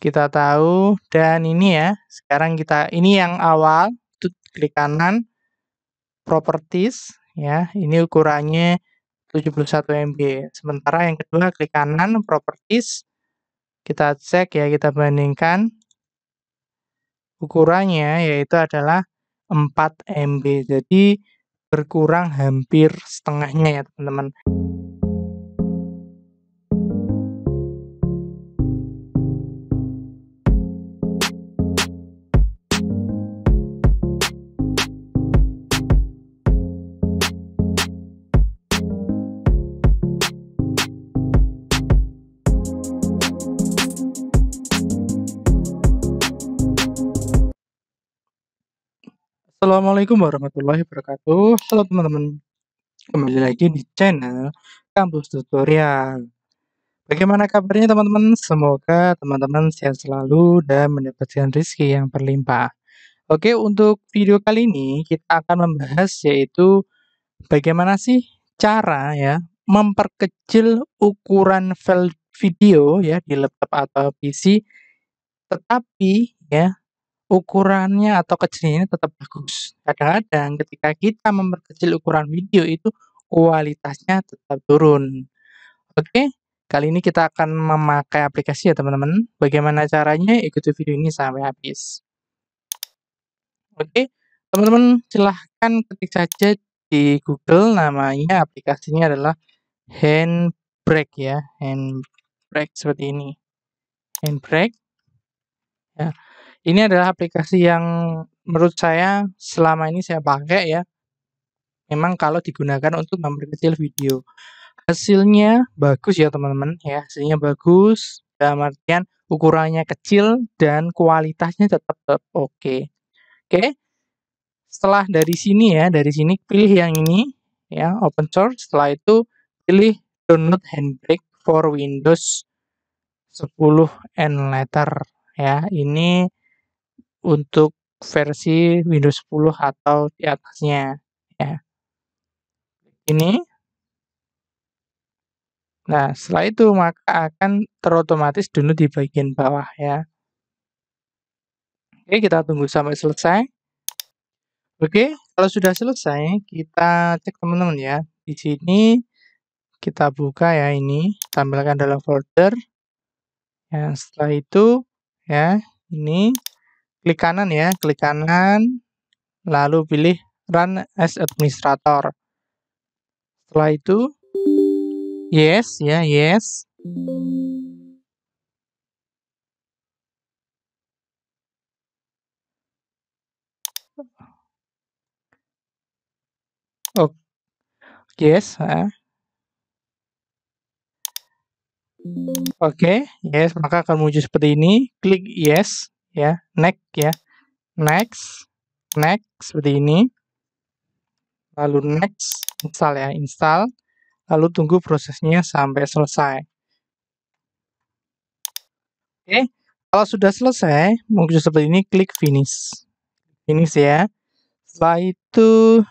kita tahu dan ini ya sekarang kita ini yang awal klik kanan properties ya ini ukurannya 71 MB sementara yang kedua klik kanan properties kita cek ya kita bandingkan ukurannya yaitu adalah 4 MB jadi berkurang hampir setengahnya ya teman-teman Assalamualaikum warahmatullahi wabarakatuh. Halo teman-teman, kembali lagi di channel Kampus Tutorial. Bagaimana kabarnya teman-teman? Semoga teman-teman sehat selalu dan mendapatkan rezeki yang berlimpah. Oke, untuk video kali ini kita akan membahas yaitu bagaimana sih cara ya memperkecil ukuran file video ya di laptop atau PC tetapi ya ukurannya atau kecilnya tetap bagus. Kadang-kadang ketika kita memperkecil ukuran video itu kualitasnya tetap turun. Oke, kali ini kita akan memakai aplikasi ya teman-teman. Bagaimana caranya? Ikuti video ini sampai habis. Oke, teman-teman silahkan ketik saja di Google namanya aplikasinya adalah Handbrake ya. Handbrake seperti ini. Handbrake. Ya ini adalah aplikasi yang menurut saya selama ini saya pakai ya. Memang kalau digunakan untuk memperkecil video. Hasilnya bagus ya teman-teman ya. Hasilnya bagus dalam artian ukurannya kecil dan kualitasnya tetap, tetap oke. Okay. Oke. Okay. Setelah dari sini ya, dari sini pilih yang ini ya, open source. Setelah itu pilih download handbrake for Windows 10 and later ya. Ini untuk versi Windows 10 atau di atasnya ya. Ini. Nah, setelah itu maka akan terotomatis dulu di bagian bawah ya. Oke, kita tunggu sampai selesai. Oke, kalau sudah selesai, kita cek teman-teman ya. Di sini kita buka ya ini, tampilkan dalam folder. Ya, setelah itu ya, ini klik kanan ya, klik kanan, lalu pilih Run as Administrator. Setelah itu, yes ya, yes. Oh, yes. Oke, okay, yes, maka akan muncul seperti ini. Klik yes ya next ya next next seperti ini lalu next install ya install lalu tunggu prosesnya sampai selesai oke kalau sudah selesai mungkin seperti ini klik finish finish ya setelah itu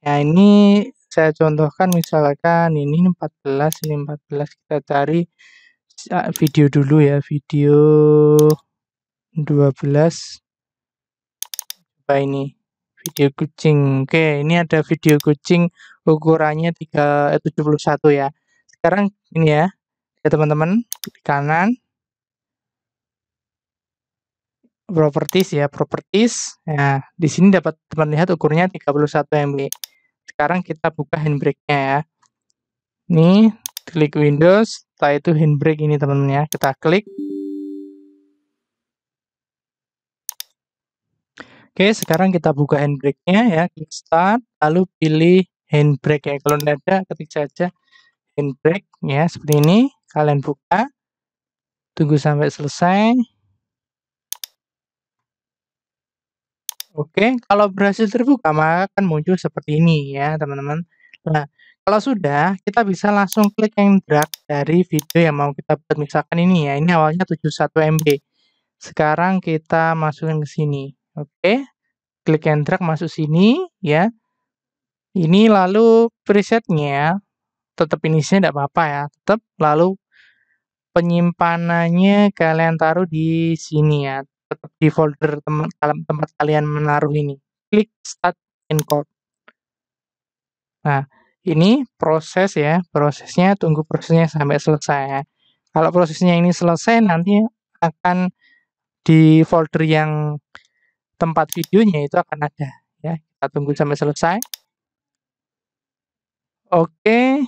ya ini saya contohkan misalkan ini 14 ini 14 kita cari Ah, video dulu ya video 12 coba ini video kucing oke ini ada video kucing ukurannya 371 eh, ya sekarang ini ya ya teman-teman di kanan properties ya properties ya di sini dapat teman lihat ukurnya 31 mb sekarang kita buka handbrake nya ya ini klik Windows, setelah itu handbrake ini teman-teman ya. Kita klik. Oke, sekarang kita buka handbrake-nya ya, klik start, lalu pilih handbrake ya. Kalau tidak ada, ketik saja handbrake ya, seperti ini. Kalian buka, tunggu sampai selesai. Oke, kalau berhasil terbuka, maka akan muncul seperti ini ya, teman-teman. Nah, kalau sudah, kita bisa langsung klik yang drag dari video yang mau kita buat. Misalkan ini ya, ini awalnya 71 MB. Sekarang kita masukin ke sini. Oke, klik yang drag masuk sini ya. Ini lalu presetnya, tetap ini inisinya tidak apa-apa ya. Tetap lalu penyimpanannya kalian taruh di sini ya. Tetap di folder tem tempat kalian menaruh ini. Klik Start Encode. Nah, ini proses ya, prosesnya tunggu prosesnya sampai selesai. Kalau prosesnya ini selesai nanti akan di folder yang tempat videonya itu akan ada ya. Kita tunggu sampai selesai. Oke.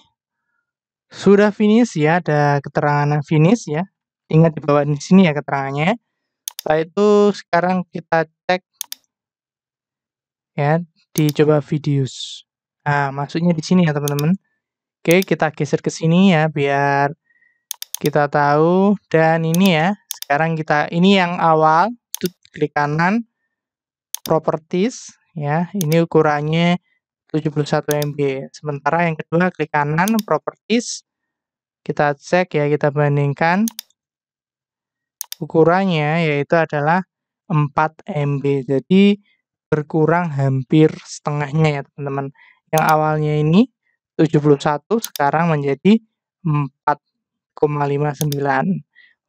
Sudah finish ya, ada keterangan finish ya. Ingat di bawah di sini ya keterangannya. Setelah itu sekarang kita cek ya, dicoba videos. Nah, masuknya di sini ya teman-teman. Oke, kita geser ke sini ya biar kita tahu. Dan ini ya, sekarang kita, ini yang awal, klik kanan, properties, ya, ini ukurannya 71 MB. Sementara yang kedua, klik kanan, properties, kita cek ya, kita bandingkan. Ukurannya yaitu adalah 4 MB. Jadi berkurang hampir setengahnya ya teman-teman yang awalnya ini 71 sekarang menjadi 4,59.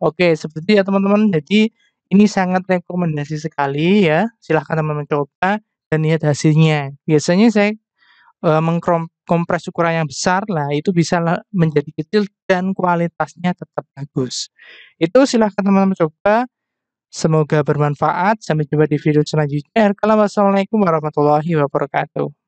Oke, seperti ya teman-teman. Jadi ini sangat rekomendasi sekali ya. Silahkan teman teman coba dan lihat hasilnya. Biasanya saya e, mengkompres ukuran yang besar lah itu bisa menjadi kecil dan kualitasnya tetap bagus. Itu silahkan teman teman coba. Semoga bermanfaat. Sampai jumpa di video selanjutnya. Wassalamualaikum warahmatullahi wabarakatuh.